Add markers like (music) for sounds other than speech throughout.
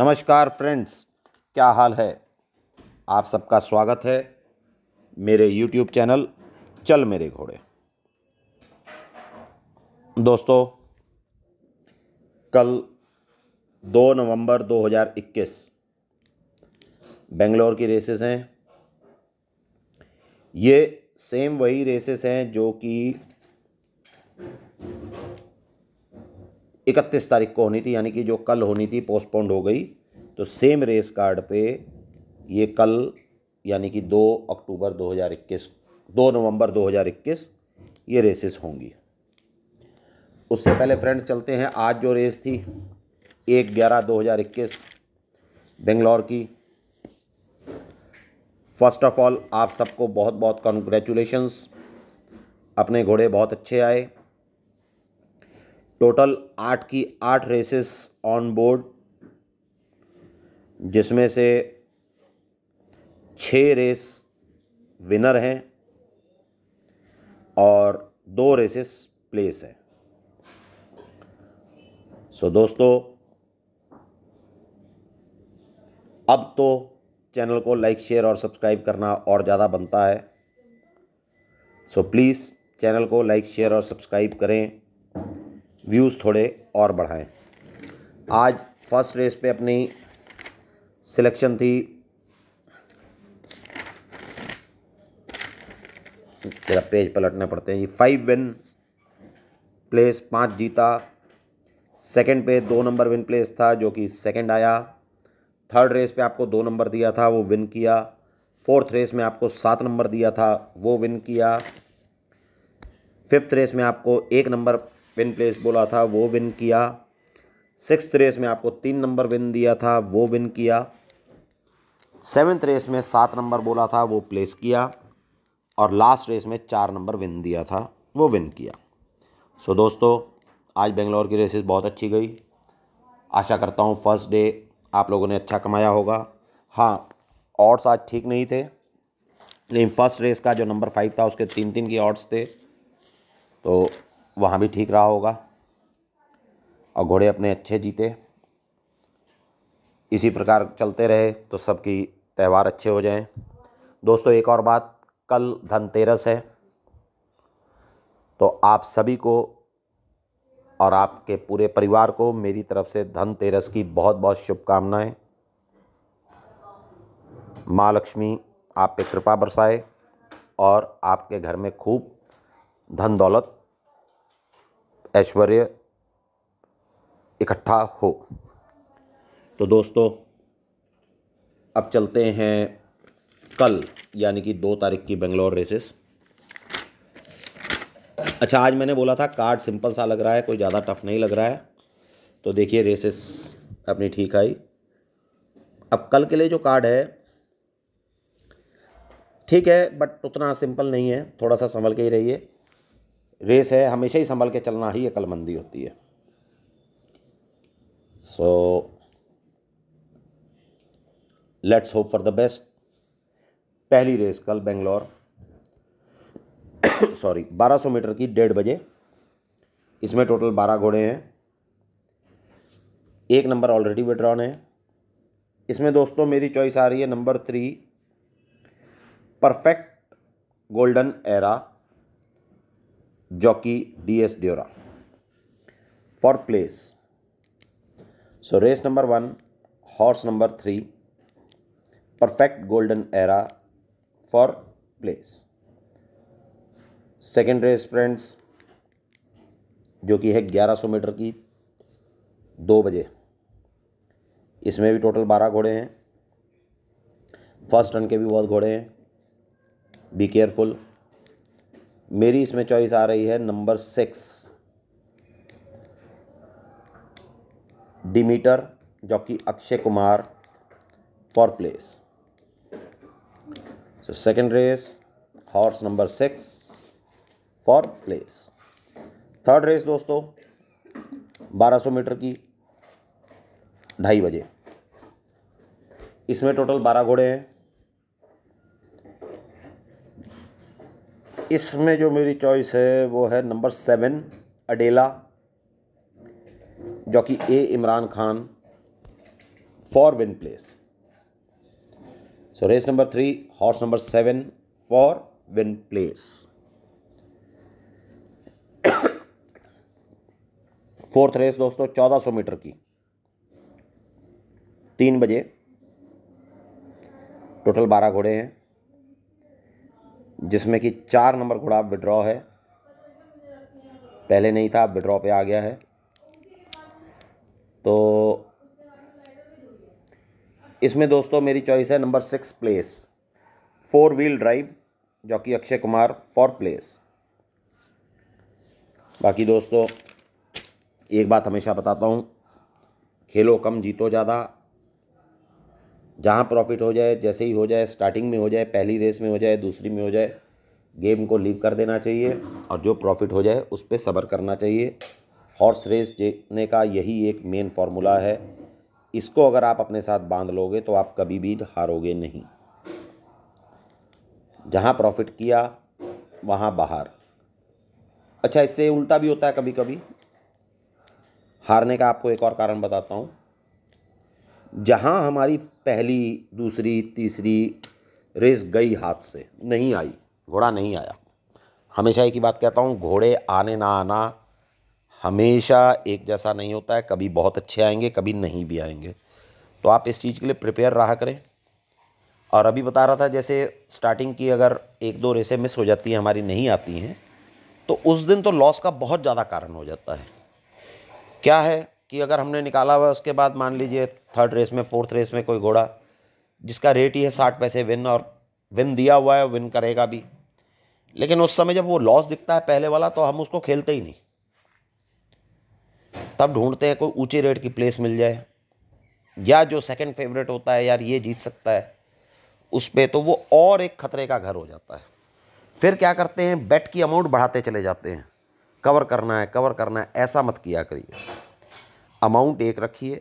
नमस्कार फ्रेंड्स क्या हाल है आप सबका स्वागत है मेरे यूट्यूब चैनल चल मेरे घोड़े दोस्तों कल 2 नवंबर 2021 बेंगलोर की रेसेस हैं ये सेम वही रेसेस हैं जो कि इकतीस तारीख को होनी थी यानी कि जो कल होनी थी पोस्टपोन्ड हो गई तो सेम रेस कार्ड पे ये कल यानी कि दो अक्टूबर 2021 2 नवंबर 2021 ये रेसेस होंगी उससे पहले फ्रेंड्स चलते हैं आज जो रेस थी एक ग्यारह दो हज़ार इक्कीस बेंगलौर की फर्स्ट ऑफ ऑल आप सबको बहुत बहुत कॉन्ग्रेचुलेशंस अपने घोड़े बहुत अच्छे आए टोटल आठ की आठ रेसेस ऑन बोर्ड जिसमें से छः रेस विनर हैं और दो रेसेस प्लेस हैं सो so, दोस्तों अब तो चैनल को लाइक शेयर और सब्सक्राइब करना और ज़्यादा बनता है सो so, प्लीज़ चैनल को लाइक शेयर और सब्सक्राइब करें व्यूज़ थोड़े और बढ़ाएं आज फर्स्ट रेस पे अपनी सिलेक्शन थी तेरा पेज पलटने पड़ते हैं ये फाइव विन प्लेस पाँच जीता सेकंड पे दो नंबर विन प्लेस था जो कि सेकंड आया थर्ड रेस पे आपको दो नंबर दिया था वो विन किया फोर्थ रेस में आपको सात नंबर दिया था वो विन किया फिफ्थ रेस में आपको एक नंबर विन प्लेस बोला था वो विन किया सिक्स रेस में आपको तीन नंबर विन दिया था वो विन किया सेवेंथ रेस में सात नंबर बोला था वो प्लेस किया और लास्ट रेस में चार नंबर विन दिया था वो विन किया सो so, दोस्तों आज बेंगलोर की रेसेस बहुत अच्छी गई आशा करता हूँ फर्स्ट डे आप लोगों ने अच्छा कमाया होगा हाँ ऑड्स आज ठीक नहीं थे लेकिन फर्स्ट रेस का जो नंबर फाइव था उसके तीन तीन की ऑड्स थे तो वहाँ भी ठीक रहा होगा और घोड़े अपने अच्छे जीते इसी प्रकार चलते रहे तो सबकी त्यौहार अच्छे हो जाएं दोस्तों एक और बात कल धनतेरस है तो आप सभी को और आपके पूरे परिवार को मेरी तरफ से धनतेरस की बहुत बहुत शुभकामनाएं माँ लक्ष्मी आप पे कृपा बरसाए और आपके घर में खूब धन दौलत ऐश्वर्य इकट्ठा हो तो दोस्तों अब चलते हैं कल यानी कि दो तारीख की बेंगलोर रेसेस अच्छा आज मैंने बोला था कार्ड सिंपल सा लग रहा है कोई ज़्यादा टफ नहीं लग रहा है तो देखिए रेसेस अपनी ठीक आई अब कल के लिए जो कार्ड है ठीक है बट उतना सिंपल नहीं है थोड़ा सा संभल के ही रहिए रेस है हमेशा ही संभल के चलना ही अक्लमंदी होती है so let's hope for the best पहली रेस कल बेंगलोर (coughs) सॉरी 1200 मीटर की डेढ़ बजे इसमें टोटल 12 घोड़े हैं एक नंबर ऑलरेडी विड्रॉन है इसमें दोस्तों मेरी चॉइस आ रही है number three perfect golden era jockey ds deora for place so race number 1 horse number 3 perfect golden era for place second race friends जो कि है 1100 मीटर की दो बजे इसमें भी टोटल 12 घोड़े हैं फर्स्ट रन के भी बहुत घोड़े हैं बी केयरफुल मेरी इसमें चॉइस आ रही है नंबर सिक्स डिमीटर जो कि Akshay Kumar for place so second race horse number six for place third race दोस्तों 1200 मीटर की ढाई बजे इसमें टोटल बारह घोड़े हैं इसमें जो मेरी चॉइस है वो है नंबर सेवन अडेला जो कि A Imran Khan for win place so race number three horse number seven for win place fourth race दोस्तों चौदह सौ मीटर की तीन बजे टोटल बारह घोड़े हैं जिसमें कि चार नंबर घोड़ा विड्रॉ है पहले नहीं था अब विड्रॉ पे आ गया है तो इसमें दोस्तों मेरी चॉइस है number six place four wheel drive जो कि अक्षय कुमार फॉर प्लेस बाकी दोस्तों एक बात हमेशा बताता हूँ खेलो कम जीतो ज़्यादा जहाँ प्रॉफिट हो जाए जैसे ही हो जाए स्टार्टिंग में हो जाए पहली रेस में हो जाए दूसरी में हो जाए गेम को लीव कर देना चाहिए और जो प्रॉफिट हो जाए उस पर सब्र करना चाहिए हॉर्स रेस जीतने का यही एक मेन फार्मूला है इसको अगर आप अपने साथ बांध लोगे तो आप कभी भी हारोगे नहीं जहाँ प्रॉफिट किया वहाँ बाहर अच्छा इससे उल्टा भी होता है कभी कभी हारने का आपको एक और कारण बताता हूँ जहाँ हमारी पहली दूसरी तीसरी रेस गई हाथ से नहीं आई घोड़ा नहीं आया हमेशा एक ही बात कहता हूँ घोड़े आने ना आना हमेशा एक जैसा नहीं होता है कभी बहुत अच्छे आएंगे कभी नहीं भी आएंगे तो आप इस चीज़ के लिए प्रिपेयर रहा करें और अभी बता रहा था जैसे स्टार्टिंग की अगर एक दो रेसें मिस हो जाती हैं हमारी नहीं आती हैं तो उस दिन तो लॉस का बहुत ज़्यादा कारण हो जाता है क्या है कि अगर हमने निकाला हुआ उसके बाद मान लीजिए थर्ड रेस में फोर्थ रेस में कोई घोड़ा जिसका रेट ही है साठ पैसे विन और विन दिया हुआ है विन करेगा भी लेकिन उस समय जब वो लॉस दिखता है पहले वाला तो हम उसको खेलते ही नहीं तब ढूंढते हैं कोई ऊँचे रेट की प्लेस मिल जाए या जो सेकंड फेवरेट होता है यार ये जीत सकता है उस पर तो वो और एक खतरे का घर हो जाता है फिर क्या करते हैं बेट की अमाउंट बढ़ाते चले जाते हैं कवर करना है कवर करना है ऐसा मत किया करिए अमाउंट एक रखिए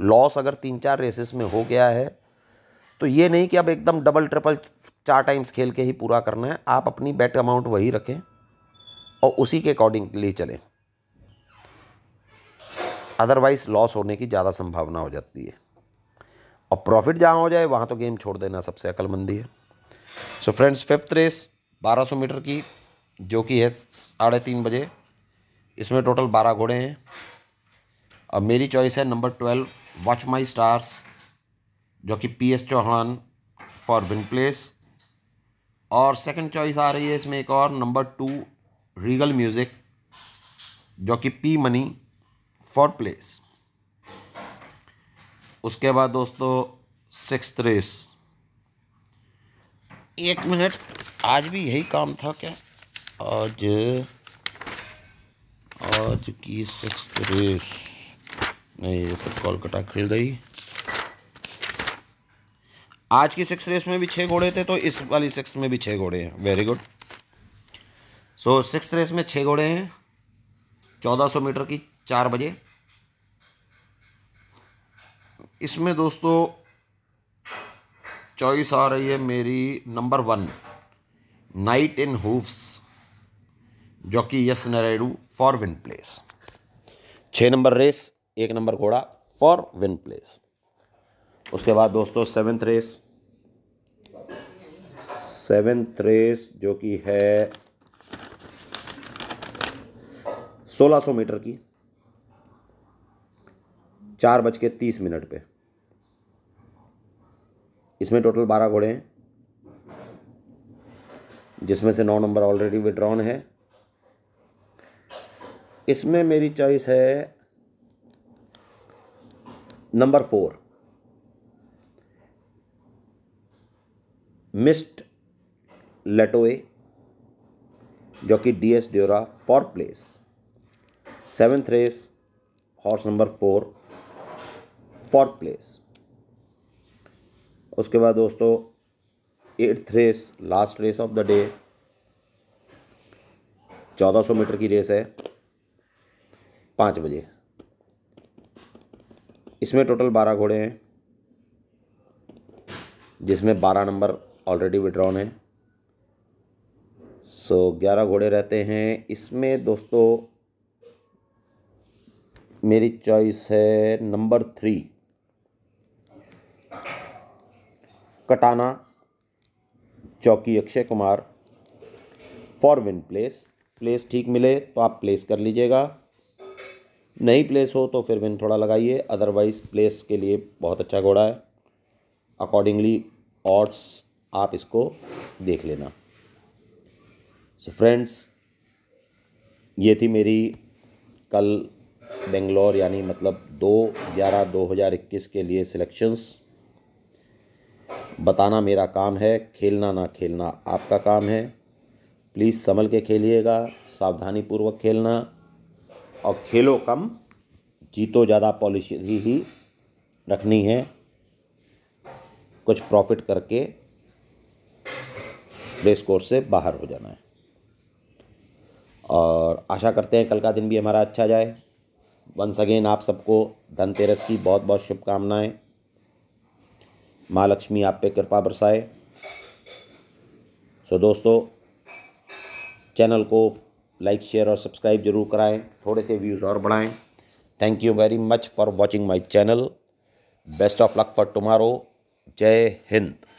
लॉस अगर तीन चार रेसेस में हो गया है तो ये नहीं कि अब एकदम डबल ट्रिपल चार टाइम्स खेल के ही पूरा करना है आप अपनी बेट अमाउंट वही रखें और उसी के अकॉर्डिंग ले चलें अदरवाइज लॉस होने की ज़्यादा संभावना हो जाती है और प्रॉफिट जहाँ हो जाए वहाँ तो गेम छोड़ देना सबसे अकलमंदी है सो फ्रेंड्स फिफ्थ रेस 1200 मीटर की जो कि है साढ़े तीन बजे इसमें टोटल बारह घोड़े हैं अब मेरी चॉइस है number twelve watch my stars जो कि P S Chauhan for win place और सेकंड चॉइस आ रही है इसमें एक और नंबर टू रीगल म्यूज़िक जो कि पी मनी फॉर प्लेस उसके बाद दोस्तों सिक्स रेस एक मिनट आज भी यही काम था क्या आज आज की सिक्स रेस नहीं ये तो कोलकाता खिल गई आज की सिक्स रेस में भी छः घोड़े थे तो इस वाली सिक्स में भी छः घोड़े हैं very good so six race में छः घोड़े हैं चौदह सौ मीटर की चार बजे इसमें दोस्तों चॉइस आ रही है मेरी number one knight in hoofs जो कि S Naredu for win place छः नंबर रेस एक नंबर घोड़ा फॉर विन प्लेस उसके बाद दोस्तों सेवेंथ रेस सेवेंथ रेस जो कि है 1600 मीटर की चार बज के तीस मिनट पे इसमें टोटल बारह घोड़े हैं जिसमें से नौ नंबर ऑलरेडी विड्रॉन है इसमें मेरी चॉइस है नंबर फोर मिस्ट लेटोए जो कि D S Deora for place seventh race horse number four for place उसके बाद दोस्तों eighth race last race of the day चौदह सौ मीटर की रेस है पाँच बजे इसमें टोटल बारह घोड़े हैं जिसमें बारह नंबर ऑलरेडी विड्रॉन है सो ग्यारह घोड़े रहते हैं इसमें दोस्तों मेरी चॉइस है नंबर थ्री कटाना चौकी Akshay Kumar for win place place ठीक मिले तो आप प्लेस कर लीजिएगा नहीं प्लेस हो तो फिर विन थोड़ा लगाइए अदरवाइज़ प्लेस के लिए बहुत अच्छा घोड़ा है अकॉर्डिंगली ऑट्स आप इसको देख लेना सो so फ्रेंड्स ये थी मेरी कल बेंगलोर यानी मतलब दो ग्यारह दो हज़ार इक्कीस के लिए सिलेक्शंस बताना मेरा काम है खेलना ना खेलना आपका काम है प्लीज़ संभल के खेलिएगा सावधानी पूर्वक खेलना और खेलो कम जीतो ज़्यादा पॉलिसी ही रखनी है कुछ प्रॉफिट करके रेस कोर्स से बाहर हो जाना है और आशा करते हैं कल का दिन भी हमारा अच्छा जाए वंस अगेन आप सबको धनतेरस की बहुत बहुत शुभकामनाएं माँ लक्ष्मी आप पे कृपा बरसाए सो दोस्तों चैनल को लाइक शेयर और सब्सक्राइब जरूर कराएं थोड़े से व्यूज़ और बढ़ाएं thank you very much for watching my channel best of luck for tomorrow जय हिंद